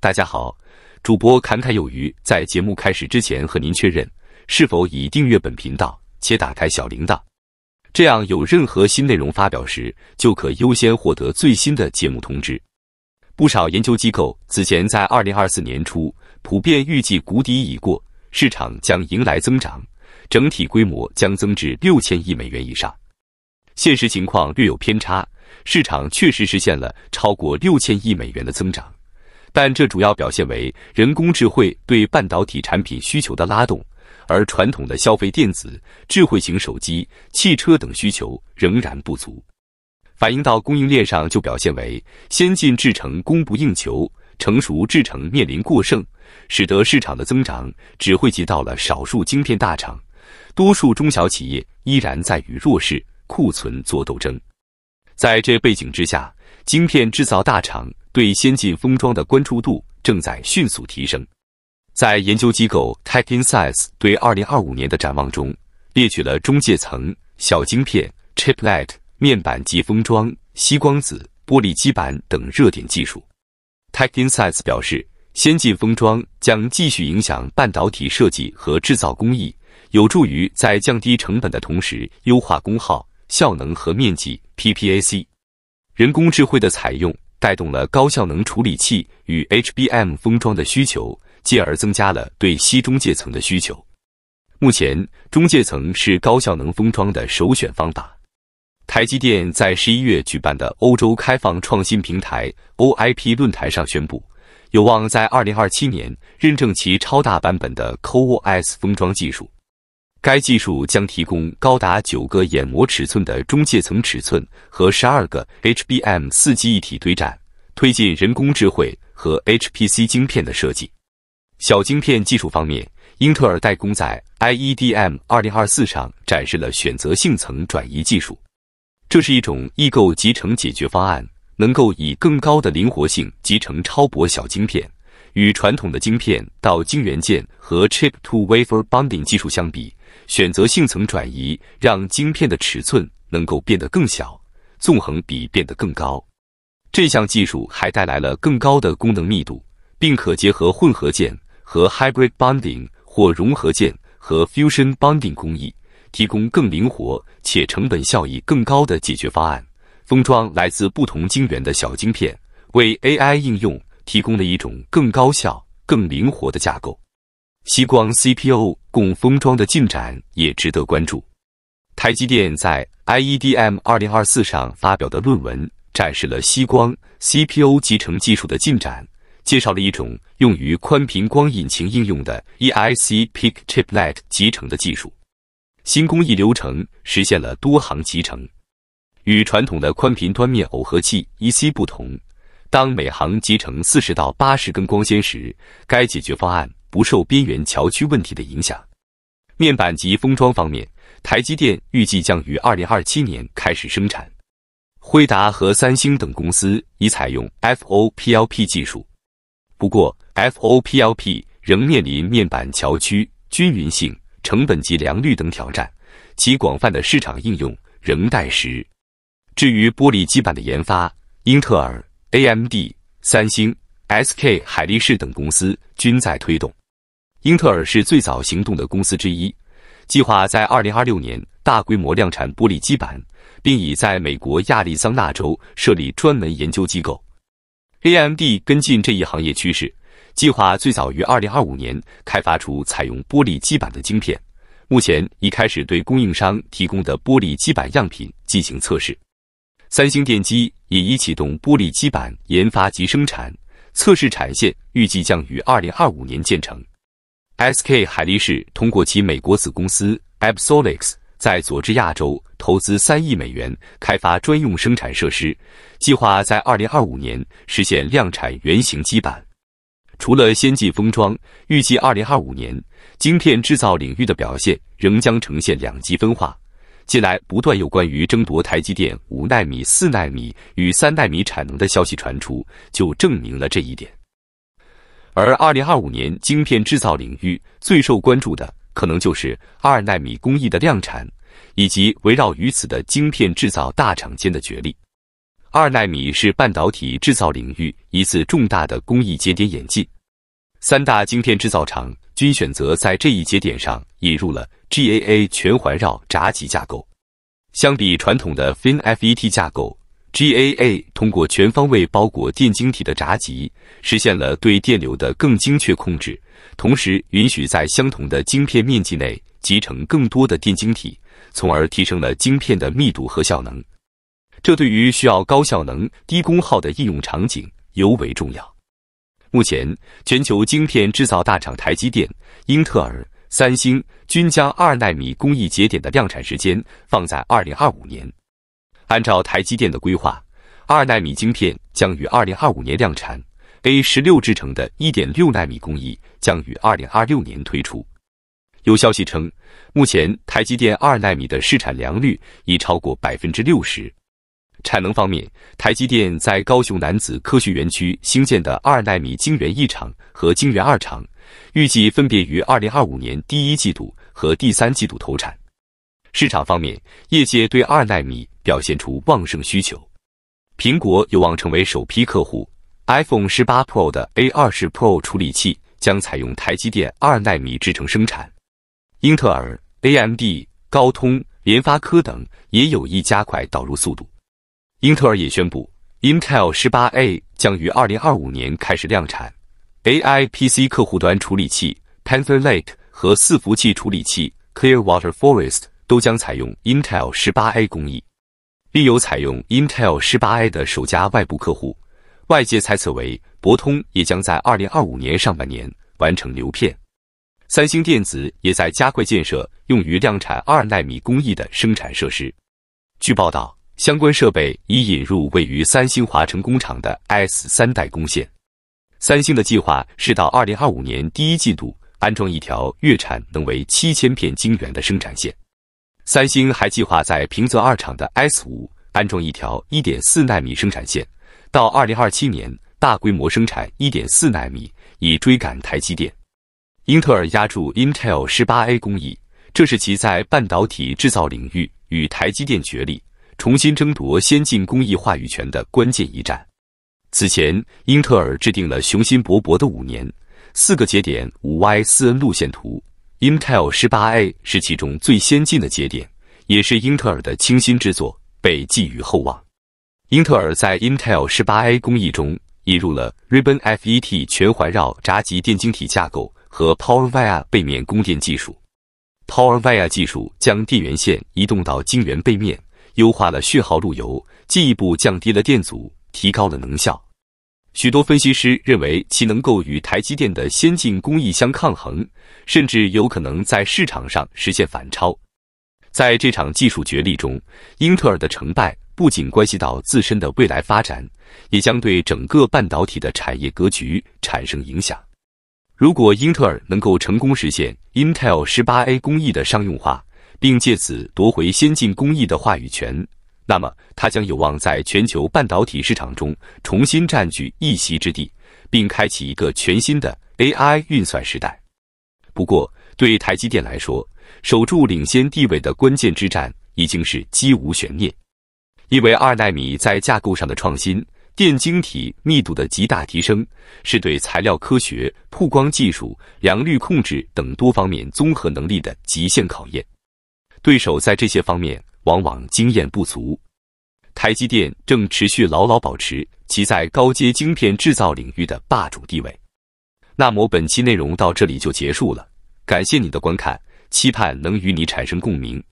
大家好，主播侃侃有余。在节目开始之前，和您确认是否已订阅本频道且打开小铃铛，这样有任何新内容发表时，就可优先获得最新的节目通知。不少研究机构此前在二零二四年初普遍预计谷底已过，市场将迎来增长，整体规模将增至六千亿美元以上。现实情况略有偏差，市场确实实现了超过六千亿美元的增长。但这主要表现为人工智慧对半导体产品需求的拉动，而传统的消费电子、智慧型手机、汽车等需求仍然不足。反映到供应链上，就表现为先进制程供不应求，成熟制程面临过剩，使得市场的增长只汇集到了少数晶片大厂，多数中小企业依然在与弱势库存做斗争。在这背景之下，晶片制造大厂。对先进封装的关注度正在迅速提升，在研究机构 TechInsights 对2025年的展望中，列举了中介层、小晶片、Chiplet 面板及封装、吸光子、玻璃基板等热点技术。TechInsights 表示，先进封装将继续影响半导体设计和制造工艺，有助于在降低成本的同时优化功耗、效能和面积 （PPAC）。人工智慧的采用。带动了高效能处理器与 HBM 封装的需求，进而增加了对西中介层的需求。目前，中介层是高效能封装的首选方法。台积电在十一月举办的欧洲开放创新平台 OIP 论坛上宣布，有望在二零二七年认证其超大版本的 CoWoS 封装技术。该技术将提供高达九个眼膜尺寸的中介层尺寸和十二个 HBM 四 G 一体堆栈，推进人工智慧和 HPC 晶片的设计。小晶片技术方面，英特尔代工在 IEDM 2024上展示了选择性层转移技术，这是一种异构集成解决方案，能够以更高的灵活性集成超薄小晶片。与传统的晶片到晶圆件和 Chip-to-Wafer Bonding 技术相比，选择性层转移让晶片的尺寸能够变得更小，纵横比变得更高。这项技术还带来了更高的功能密度，并可结合混合键和 hybrid bonding 或融合键和 fusion bonding 工艺，提供更灵活且成本效益更高的解决方案。封装来自不同晶圆的小晶片，为 AI 应用提供了一种更高效、更灵活的架构。吸光 CPU。供封装的进展也值得关注。台积电在 IEDM 二零二四上发表的论文展示了吸光 CPO 集成技术的进展，介绍了一种用于宽频光引擎应用的 EIC PIC Chiplet 集成的技术。新工艺流程实现了多行集成，与传统的宽频端面耦合器 e c 不同，当每行集成四十到八十根光纤时，该解决方案不受边缘桥区问题的影响。面板及封装方面，台积电预计将于二零二七年开始生产。辉达和三星等公司已采用 FOPLP 技术，不过 FOPLP 仍面临面板桥区均匀性、成本及良率等挑战，其广泛的市场应用仍待时。至于玻璃基板的研发，英特尔、AMD、三星、SK 海力士等公司均在推动。英特尔是最早行动的公司之一，计划在二零二六年大规模量产玻璃基板，并已在美国亚利桑那州设立专门研究机构。AMD 跟进这一行业趋势，计划最早于二零二五年开发出采用玻璃基板的晶片，目前已开始对供应商提供的玻璃基板样品进行测试。三星电机也已启动玻璃基板研发及生产，测试产线预计将于二零二五年建成。SK 海力士通过其美国子公司 Absolix 在佐治亚州投资三亿美元开发专用生产设施，计划在二零二五年实现量产原型基板。除了先进封装，预计二零二五年晶片制造领域的表现仍将呈现两极分化。近来不断有关于争夺台积电五纳米、四纳米与三纳米产能的消息传出，就证明了这一点。而二零二五年晶片制造领域最受关注的，可能就是二纳米工艺的量产，以及围绕于此的晶片制造大厂间的角力。二纳米是半导体制造领域一次重大的工艺节点演进，三大晶片制造厂均选择在这一节点上引入了 GAA 全环绕闸极架构，相比传统的 FinFET 架构。GAA 通过全方位包裹电晶体的闸极，实现了对电流的更精确控制，同时允许在相同的晶片面积内集成更多的电晶体，从而提升了晶片的密度和效能。这对于需要高效能、低功耗的应用场景尤为重要。目前，全球晶片制造大厂台积电、英特尔、三星均将二纳米工艺节点的量产时间放在二零二五年。按照台积电的规划，二纳米晶片将于二零二五年量产，A 十六制程的一点六纳米工艺将于二零二六年推出。有消息称，目前台积电二纳米的市产良率已超过百分之六十。产能方面，台积电在高雄男子科学园区兴建的二纳米晶圆一厂和晶圆二厂，预计分别于二零二五年第一季度和第三季度投产。市场方面，业界对二纳米。表现出旺盛需求，苹果有望成为首批客户。iPhone 18 Pro 的 A20 Pro 处理器将采用台积电二纳米制程生产，英特尔、AMD、高通、联发科等也有意加快导入速度。英特尔也宣布，Intel 18A 将于二零二五年开始量产 AI PC 客户端处理器 Panther Lake 和伺服器处理器 Clearwater Forest 都将采用 Intel 18A 工艺。另有采用 Intel 十八 A 的首家外部客户，外界猜测为博通也将在二零二五年上半年完成流片。三星电子也在加快建设用于量产二纳米工艺的生产设施。据报道，相关设备已引入位于三星华城工厂的 S 三代工线。三星的计划是到二零二五年第一季度安装一条月产能为七千片晶圆的生产线。三星还计划在平泽二厂的 S 五安装一条1.4纳米生产线，到2027年大规模生产1.4纳米，以追赶台积电。英特尔压铸 Intel 18A 工艺，这是其在半导体制造领域与台积电角力，重新争夺先进工艺话语权的关键一战。此前，英特尔制定了雄心勃勃的五年四个节点五 Y 四 N 路线图。Intel 18A 是其中最先进的节点，也是英特尔的倾心之作，被寄予厚望。英特尔在 Intel 18A 工艺中引入了 Ribbon FET 全环绕闸极电晶体架构和 PowerVia 背面供电技术。PowerVia 技术将电源线移动到晶圆背面，优化了续号路由，进一步降低了电阻，提高了能效。许多分析师认为，其能够与台积电的先进工艺相抗衡，甚至有可能在市场上实现反超。在这场技术角力中，英特尔的成败不仅关系到自身的未来发展，也将对整个半导体的产业格局产生影响。如果英特尔能够成功实现 Intel 十八 A 工艺的商用化，并借此夺回先进工艺的话语权。那么，它将有望在全球半导体市场中重新占据一席之地，并开启一个全新的 AI 运算时代。不过，对台积电来说，守住领先地位的关键之战已经是几无悬念，因为二纳米在架构上的创新、电晶体密度的极大提升，是对材料科学、曝光技术、良率控制等多方面综合能力的极限考验。对手在这些方面。往往经验不足，台积电正持续牢牢保持其在高阶晶片制造领域的霸主地位。那么本期内容到这里就结束了，感谢你的观看，期盼能与你产生共鸣。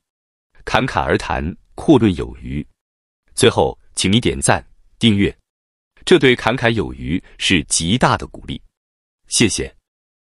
侃侃而谈，阔论有余。最后，请你点赞、订阅，这对侃侃有余是极大的鼓励。谢谢。